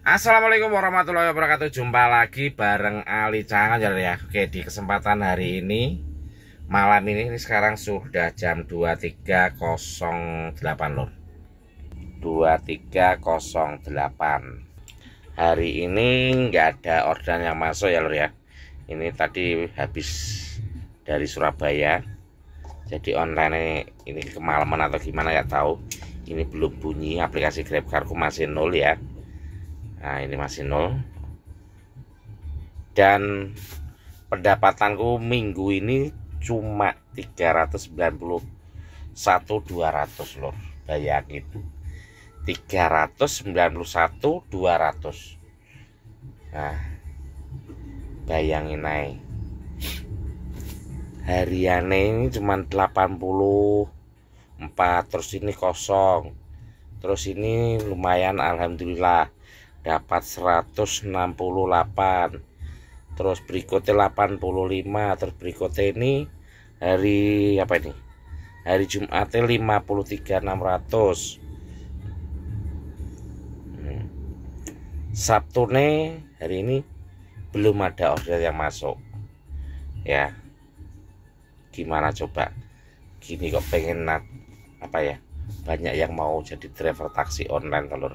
Assalamualaikum warahmatullahi wabarakatuh Jumpa lagi bareng Ali Cangan ya, ya Oke di kesempatan hari ini Malam ini, ini sekarang sudah jam 23.08 loh 23.08 Hari ini nggak ada orderan yang masuk ya lor ya Ini tadi habis dari Surabaya Jadi online ini, kemalaman atau gimana nggak tahu Ini belum bunyi aplikasi GrabCarku masih nol ya nah ini masih nol dan pendapatanku minggu ini cuma 391 200 lor bayangin 391 200 nah bayangin naik hariannya ini cuma 84 terus ini kosong terus ini lumayan alhamdulillah dapat 168 terus berikutnya 85 terus berikutnya ini hari apa ini hari Jumatnya 53600 Sabtu nih hari ini belum ada order yang masuk ya gimana coba gini kok pengen apa ya banyak yang mau jadi driver taksi online telur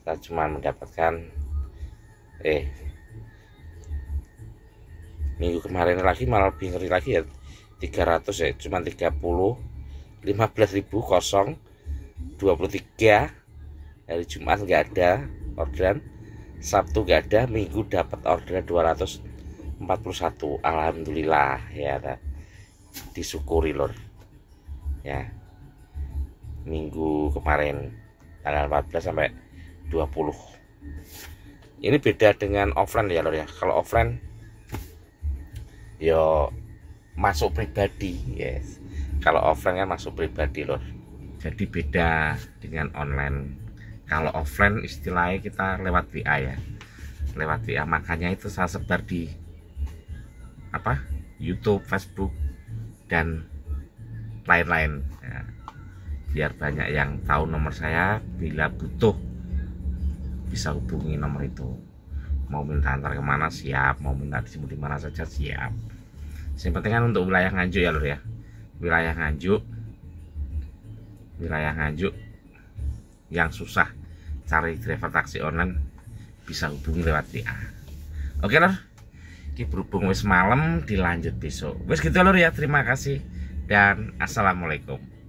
saya cuma mendapatkan eh minggu kemarin lagi malah lebih ngeri lagi ya 300 ya cuma 30 15.000 kosong 23 hari Jumat nggak ada orderan Sabtu nggak ada Minggu dapat orderan 241 Alhamdulillah ya disyukuri lor ya minggu kemarin tanggal 14 sampai 20 ini beda dengan offline ya lor ya kalau offline yo masuk pribadi yes kalau offline kan masuk pribadi lor jadi beda dengan online kalau offline istilahnya kita lewat WA ya lewat WA makanya itu saya sebar di apa YouTube Facebook dan lain-lain ya. biar banyak yang tahu nomor saya bila butuh bisa hubungi nomor itu mau minta antar kemana siap mau minta disebut di mana saja siap yang penting kan untuk wilayah Nganjuk ya lur ya wilayah Nganjuk wilayah Nganjuk yang susah cari driver taksi online bisa hubungi lewat WA oke lur ini berhubung wis malam dilanjut besok wis gitu lur ya terima kasih dan assalamualaikum